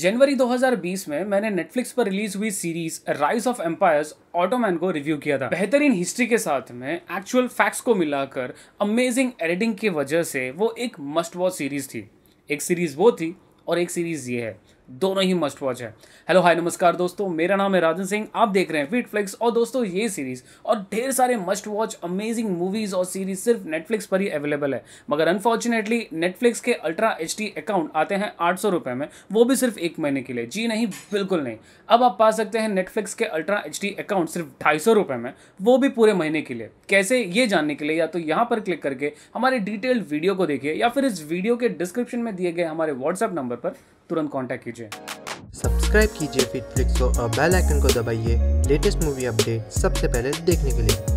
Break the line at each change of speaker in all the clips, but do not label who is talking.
जनवरी 2020 में मैंने नेटफ्लिक्स पर रिलीज हुई series rise of empires Ottoman को रिव्यू किया था बेहतरीन हिस्ट्री के साथ में एक्चुअल फैक्ट्स को मिलाकर अमेजिंग एडिटिंग की वजह से वो एक मस्ट वॉच सीरीज थी एक सीरीज वो थी और एक सीरीज ये है दोनों ही मस्ट वॉच है हेलो हाय नमस्कार दोस्तों मेरा नाम है राजन सिंह आप देख रहे हैं फिट फ्लिक्स और दोस्तों ये सीरीज और ढेर सारे मस्ट वॉच अमेजिंग मूवीज और सीरीज सिर्फ नेटफ्लिक्स पर ही अवेलेबल है मगर अनफॉर्चुनेटली नेटफ्लिक्स के अल्ट्रा एच अकाउंट आते हैं आठ सौ में वो भी सिर्फ एक महीने के लिए जी नहीं बिल्कुल नहीं अब आप पा सकते हैं नेटफ्लिक्स के अल्ट्रा एच अकाउंट सिर्फ ढाई सौ में वो भी पूरे महीने के लिए कैसे ये जानने के लिए या तो यहाँ पर क्लिक करके हमारे डिटेल्ड वीडियो को देखिए या फिर इस वीडियो के डिस्क्रिप्शन में दिए गए हमारे व्हाट्सएप नंबर पर तुरंत कांटेक्ट कीजिए सब्सक्राइब कीजिए फिटफ्लिक्स और बेल आइकन को दबाइए लेटेस्ट मूवी अपडेट सबसे पहले देखने के लिए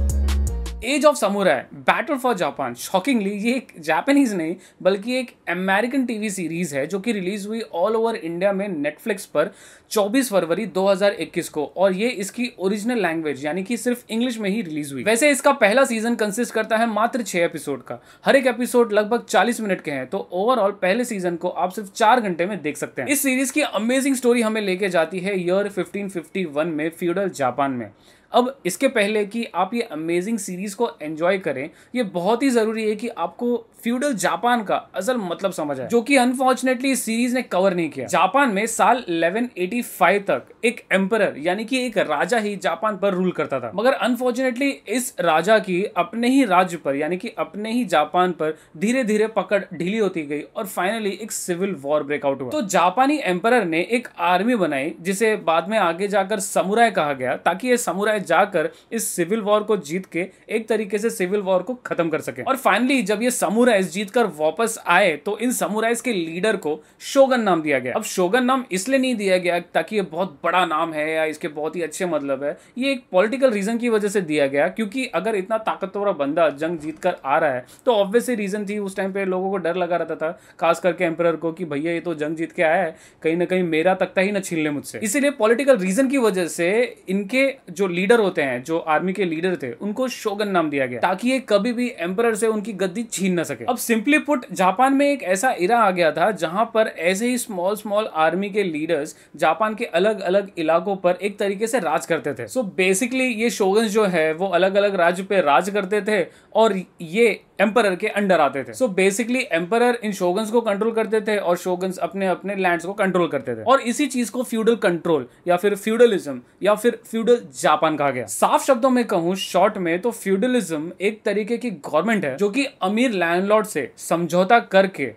age of samurai battle for Japan shockingly ये एक जापानीज नहीं बल्कि एक अमेरिकन टीवी सीरीज है जो कि रिलीज हुई ऑल ओवर इंडिया में नेटफ्लिक्स पर 24 फरवरी 2021 को और ये इसकी ओरिजिनल लैंग्वेज यानी कि सिर्फ इंग्लिश में ही रिलीज हुई वैसे इसका पहला सीजन कंसिस्ट करता है मात्र छह एपिसोड का हर एक एपिसोड लगभग चालीस मिनट के हैं तो ओवरऑल पहले सीजन को आप सिर्फ चार घंटे में देख सकते हैं इस सीरीज की अमेजिंग स्टोरी हमें लेके जाती है ईयर फिफ्टीन में फ्यूडल जापान में अब इसके पहले कि आप ये अमेजिंग सीरीज़ को एंजॉय करें ये बहुत ही ज़रूरी है कि आपको फ्यूडल जापान का असल मतलब समझ आए जो कि अनफॉर्चुनेटली इस सीरीज ने कवर नहीं किया जापान में साल 1185 तक एक एम्परर यानी कि एक राजा ही जापान पर रूल करता था मगर अनफॉर्चुनेटली इस राजा की अपने ही राज्य पर यानी कि अपने ही जापान पर धीरे धीरे पकड़ ढीली होती गई और फाइनली एक सिविल वॉर ब्रेकआउट हुआ तो जापानी एम्पर ने एक आर्मी बनाई जिसे बाद में आगे जाकर समुराय कहा गया ताकि ये समुराय जाकर इस सिविल वॉर को जीत के एक तरीके से सिविल वॉर को खत्म कर सके और फाइनली जब ये समुराइज कर वापस आए तो इन समुराइज के लीडर को शोगन नाम दिया गया अब शोगन नाम इसलिए नहीं दिया गया ताकि ये बहुत बड़ा नाम है या इसके बहुत ही अच्छे मतलब है ये एक पॉलिटिकल रीजन की वजह से दिया गया क्योंकि अगर इतना ताकतवर बंदा जंग जीत कर आ रहा है तो ऑब्वियसली रीजन थी उस टाइम पे लोगों को डर लगा रहता था खास करके एम्पर को कि भैया ये तो जंग जीत के आया है कहीं ना कहीं मेरा तकता ही ना छीन ले मुझसे इसीलिए पॉलिटिकल रीजन की वजह से इनके जो लीडर लीडर होते हैं जो आर्मी के लीडर थे उनको शोगन नाम दिया गया ताकि ये कभी भी एम्पर से उनकी गद्दी छीन न सके अब सिंपली पुट जापान में एक ऐसा इरा आ गया था जहां पर ऐसे ही स्मॉल स्मॉल आर्मी के लीडर्स जापान के अलग अलग इलाकों पर एक तरीके से राज करते थे सो so बेसिकली ये शोगन जो है वो अलग अलग राज्य पे राज करते थे और ये एम्पर के अंडर आते थे सो बेसिकली एम्पर इन शोगन्स को कंट्रोल करते थे और शोगन्स अपने अपने लैंड्स को कंट्रोल करते थे और इसी चीज को फ्यूडल कंट्रोल या फिर फ्यूडलिज्म या फिर फ्यूडल जापान कहा गया साफ शब्दों में कहूँ शॉर्ट में तो फ्यूडलिज्म एक तरीके की गवर्नमेंट है जो की अमीर लैंडलॉर्ड से समझौता करके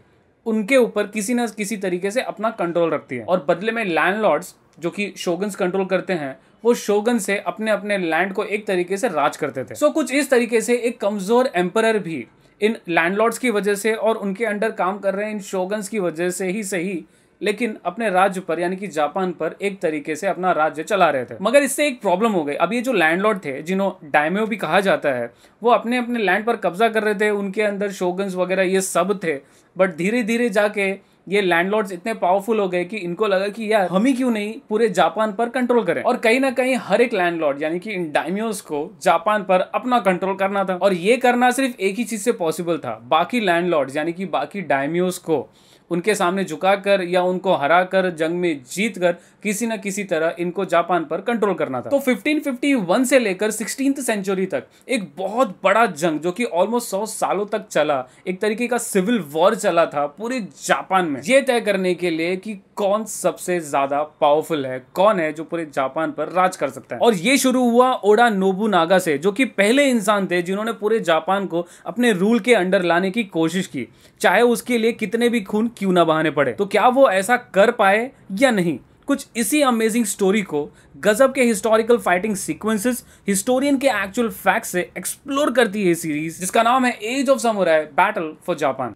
उनके ऊपर किसी न किसी तरीके से अपना कंट्रोल रखती है और बदले में लैंडलॉर्ड्स जो कि शोगन्स कंट्रोल करते हैं वो शोगन से अपने अपने लैंड को एक तरीके से राज करते थे सो so, कुछ इस तरीके से एक कमज़ोर एम्पर भी इन लैंडलॉर्ड्स की वजह से और उनके अंडर काम कर रहे इन शोगन्स की वजह से ही सही लेकिन अपने राज्य पर यानी कि जापान पर एक तरीके से अपना राज्य चला रहे थे मगर इससे एक प्रॉब्लम हो गई अब ये जो लैंडलॉर्ड थे जिन्हों डायमे भी कहा जाता है वो अपने अपने लैंड पर कब्जा कर रहे थे उनके अंदर शोगन्स वगैरह ये सब थे बट धीरे धीरे जाके ये लैंडलॉर्ड्स इतने पावरफुल हो गए कि इनको लगा कि यार हम ही क्यों नहीं पूरे जापान पर कंट्रोल करें और कहीं ना कहीं हर एक लैंडलॉर्ड यानी कि इन डायमियोस को जापान पर अपना कंट्रोल करना था और ये करना सिर्फ एक ही चीज से पॉसिबल था बाकी लैंडलॉर्ड्स यानी कि बाकी डायमियोस को उनके सामने झुकाकर या उनको हराकर जंग में जीत कर किसी न किसी तरह इनको जापान पर कंट्रोल करना था तो 1551 से लेकर सिक्सटीन सेंचुरी तक एक बहुत बड़ा जंग जो कि ऑलमोस्ट सौ सालों तक चला एक तरीके का सिविल वॉर चला था पूरे जापान में यह तय करने के लिए कि कौन सबसे ज्यादा पावरफुल है कौन है जो पूरे जापान पर राज कर सकता है और ये शुरू हुआ ओडा नागा से जो कि पहले इंसान थे जिन्होंने पूरे जापान को अपने रूल के अंडर लाने की कोशिश की चाहे उसके लिए कितने भी खून क्यों ना बहाने पड़े तो क्या वो ऐसा कर पाए या नहीं कुछ इसी अमेजिंग स्टोरी को गजब के हिस्टोरिकल फाइटिंग सीक्वेंसेस हिस्टोरियन के एक्चुअल फैक्ट से एक्सप्लोर करती है सीरीज जिसका नाम है age of samurai battle for Japan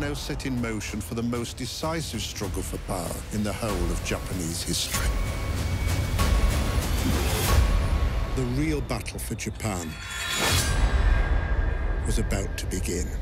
now set in motion for the most decisive struggle for power in the whole of Japanese history. The real battle for Japan was about to begin.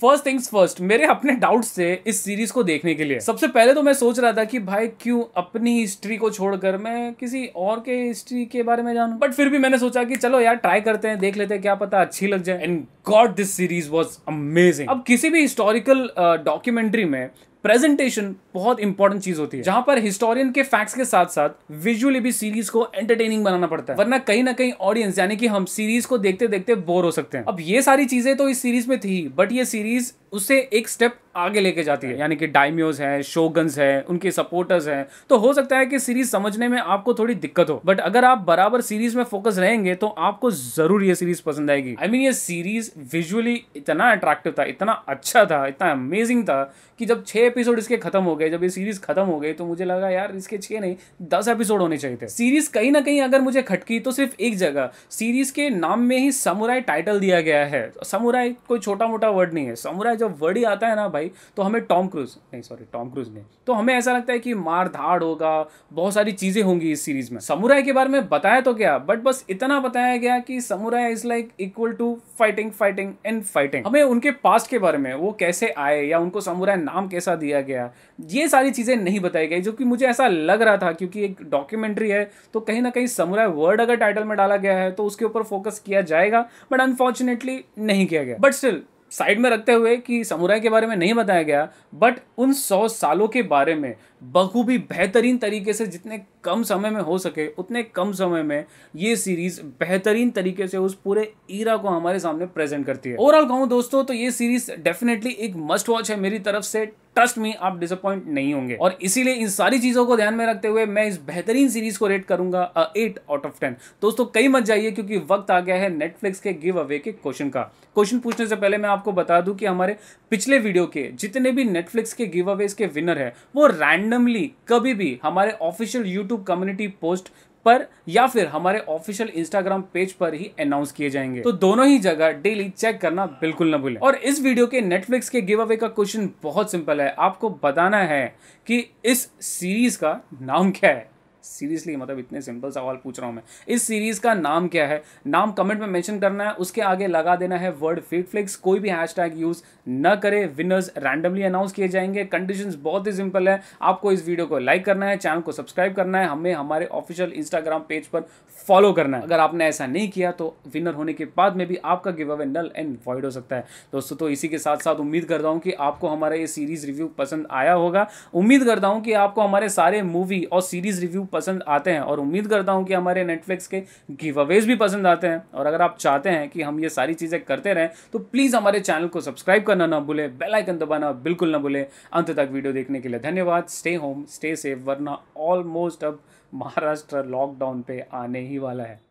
First things first मेरे अपने doubts थे इस series को देखने के लिए सबसे पहले तो मैं सोच रहा था कि भाई क्यों अपनी हिस्ट्री को छोड़कर मैं किसी और के हिस्ट्री के बारे में जानू बट फिर भी मैंने सोचा कि चलो यार ट्राई करते हैं देख लेते हैं क्या पता अच्छी लग जाए and god this series was amazing अब किसी भी हिस्टोरिकल डॉक्यूमेंट्री uh, में प्रेजेंटेशन बहुत इंपॉर्टेंट चीज होती है जहां पर हिस्टोरियन के फैक्ट्स के साथ साथ विजुअली भी सीरीज को एंटरटेनिंग बनाना पड़ता है वरना कहीं ना कहीं ऑडियंस यानी कि हम सीरीज को देखते देखते बोर हो सकते हैं अब ये सारी चीजें तो इस सीरीज में थी बट ये सीरीज उसे एक स्टेप आगे लेके जाती है यानी कि डायमियोज है शोगन्स है उनके सपोर्टर्स हैं तो हो सकता है कि सीरीज समझने में आपको थोड़ी दिक्कत हो बट अगर आप बराबर सीरीज में फोकस रहेंगे तो आपको जरूर ये सीरीज पसंद आएगी आई I मीन mean, ये सीरीज विजुअली इतना अट्रैक्टिव था इतना अच्छा था इतना अमेजिंग था कि जब छह एपिसोड इसके खत्म हो गए जब ये सीरीज खत्म हो गई तो मुझे लगा यार इसके छह नहीं दस एपिसोड होने चाहिए थे सीरीज कहीं ना कहीं अगर मुझे खटकी तो सिर्फ एक जगह सीरीज के नाम में ही समुराई टाइटल दिया गया है समुराई कोई छोटा मोटा वर्ड नहीं है समुराई जब वर्ड ही आता है ना भाई तो हमें टॉम क्रूज नहीं सॉरी टॉम क्रूज नहीं तो हमें ऐसा लगता है कि मार धाड़ होगा बहुत सारी चीज़ें होंगी इस सीरीज में समुराय के बारे में बताया तो क्या बट बस इतना बताया गया कि samurai is like equal to fighting fighting and fighting हमें उनके पास्ट के बारे में वो कैसे आए या उनको समुराय नाम कैसा दिया गया ये सारी चीज़ें नहीं बताई गई जो कि मुझे ऐसा लग रहा था क्योंकि एक डॉक्यूमेंट्री है तो कहीं ना कहीं समुराय वर्ड अगर टाइटल में डाला गया है तो उसके ऊपर फोकस किया जाएगा बट अनफॉर्चुनेटली नहीं किया गया बट स्टिल साइड में रखते हुए कि समुदाय के बारे में नहीं बताया गया बट उन सौ सालों के बारे में बखूबी बेहतरीन तरीके से जितने कम समय में हो सके उतने कम समय में ये सीरीज बेहतरीन तरीके से उस पूरे ईरा को हमारे सामने प्रेजेंट करती है ओवरऑल कहूँ दोस्तों तो ये सीरीज डेफिनेटली एक मस्ट वॉच है मेरी तरफ से ट्रस्ट मी आप डिसअपॉइंट नहीं होंगे और इसीलिए इन सारी चीज़ों को ध्यान में रखते हुए मैं इस बेहतरीन सीरीज को रेट करूंगा एट आउट ऑफ टेन दोस्तों कई मत जाइए क्योंकि वक्त आ गया है नेटफ्लिक्स के गिव अवे के क्वेश्चन का क्वेश्चन पूछने से पहले मैं आपको बता दूं कि हमारे पिछले वीडियो के जितने भी नेटफ्लिक्स के गिव अवे के विनर है वो रैंड रैंडमली कभी भी हमारे ऑफिशियल यूट्यूब कम्युनिटी पोस्ट पर या फिर हमारे ऑफिशियल इंस्टाग्राम पेज पर ही अनाउंस किए जाएंगे तो दोनों ही जगह डेली चेक करना बिल्कुल ना भूलें और इस वीडियो के नेटफ्लिक्स के गिव अवे का क्वेश्चन बहुत सिंपल है आपको बताना है कि इस सीरीज का नाम क्या है सीरियसली मतलब इतने सिंपल सवाल पूछ रहा हूँ मैं इस सीरीज़ का नाम क्या है नाम कमेंट में मेंशन करना है उसके आगे लगा देना है वर्ड फीडफ्लिक्स कोई भी हैशटैग यूज़ न करे विनर्स रैंडमली अनाउंस किए जाएंगे कंडीशन बहुत ही सिंपल है आपको इस वीडियो को लाइक करना है चैनल को सब्सक्राइब करना है हमें हमारे ऑफिशियल इंस्टाग्राम पेज पर फॉलो करना है अगर आपने ऐसा नहीं किया तो विनर होने के बाद में भी आपका giveaway null and void हो सकता है दोस्तों तो इसी के साथ साथ उम्मीद करता हूँ कि आपको हमारा ये सीरीज़ रिव्यू पसंद आया होगा उम्मीद करता हूँ कि आपको हमारे सारे मूवी और सीरीज़ रिव्यू पसंद आते हैं और उम्मीद करता हूँ कि हमारे नेटफ्लिक्स के गिव अवेज भी पसंद आते हैं और अगर आप चाहते हैं कि हम ये सारी चीज़ें करते रहें तो प्लीज़ हमारे चैनल को सब्सक्राइब करना ना भूलें बेलाइकन दबाना बिल्कुल ना भूलें अंत तक वीडियो देखने के लिए धन्यवाद स्टे होम स्टे सेफ वरना ऑलमोस्ट अब महाराष्ट्र लॉकडाउन पे आने ही वाला है